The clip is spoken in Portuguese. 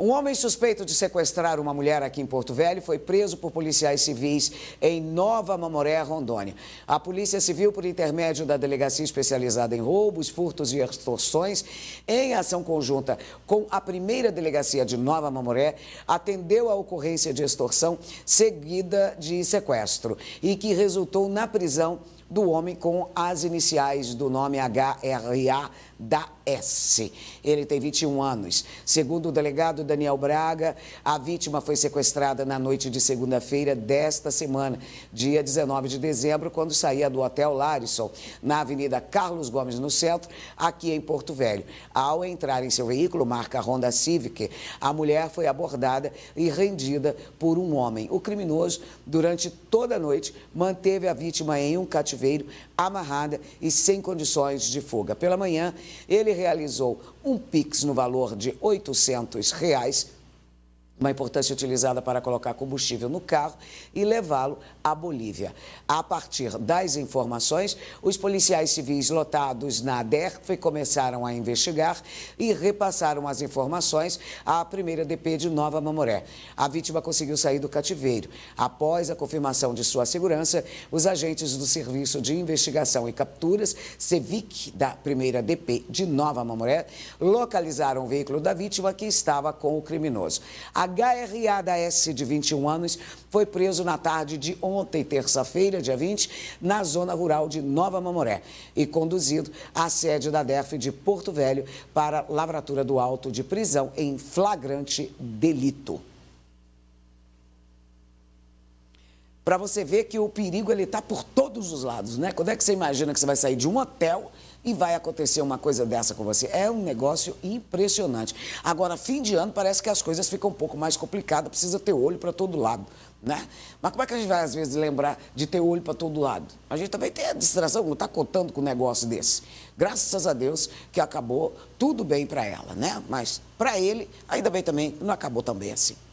Um homem suspeito de sequestrar uma mulher aqui em Porto Velho foi preso por policiais civis em Nova Mamoré, Rondônia. A Polícia Civil, por intermédio da Delegacia Especializada em Roubos, Furtos e Extorsões, em ação conjunta com a primeira Delegacia de Nova Mamoré, atendeu a ocorrência de extorsão seguida de sequestro e que resultou na prisão do homem com as iniciais do nome HRA da S. Ele tem 21 anos. Segundo o delegado Daniel Braga, a vítima foi sequestrada na noite de segunda-feira desta semana, dia 19 de dezembro, quando saía do Hotel Larisson, na Avenida Carlos Gomes, no centro, aqui em Porto Velho. Ao entrar em seu veículo, marca Honda Civic, a mulher foi abordada e rendida por um homem. O criminoso, durante toda a noite, manteve a vítima em um cativeiro cativeiro, amarrada e sem condições de fuga. Pela manhã, ele realizou um Pix no valor de R$ 800 reais uma importância utilizada para colocar combustível no carro e levá-lo à Bolívia. A partir das informações, os policiais civis lotados na DERF começaram a investigar e repassaram as informações à primeira DP de Nova Mamoré. A vítima conseguiu sair do cativeiro. Após a confirmação de sua segurança, os agentes do Serviço de Investigação e Capturas, SEVIC, da primeira DP de Nova Mamoré, localizaram o veículo da vítima que estava com o criminoso. A HRA da S de 21 anos, foi preso na tarde de ontem, terça-feira, dia 20, na zona rural de Nova Mamoré e conduzido à sede da DEF de Porto Velho para lavratura do auto de prisão em flagrante delito. para você ver que o perigo ele está por todos os lados, né? Quando é que você imagina que você vai sair de um hotel e vai acontecer uma coisa dessa com você? É um negócio impressionante. Agora, fim de ano parece que as coisas ficam um pouco mais complicadas, precisa ter olho para todo lado, né? Mas como é que a gente vai às vezes lembrar de ter olho para todo lado? A gente também tem a distração, não está contando com um negócio desse. Graças a Deus que acabou tudo bem para ela, né? Mas para ele ainda bem também não acabou também assim.